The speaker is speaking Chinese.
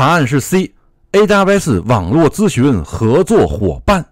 答案是 C，AWS 网络咨询合作伙伴。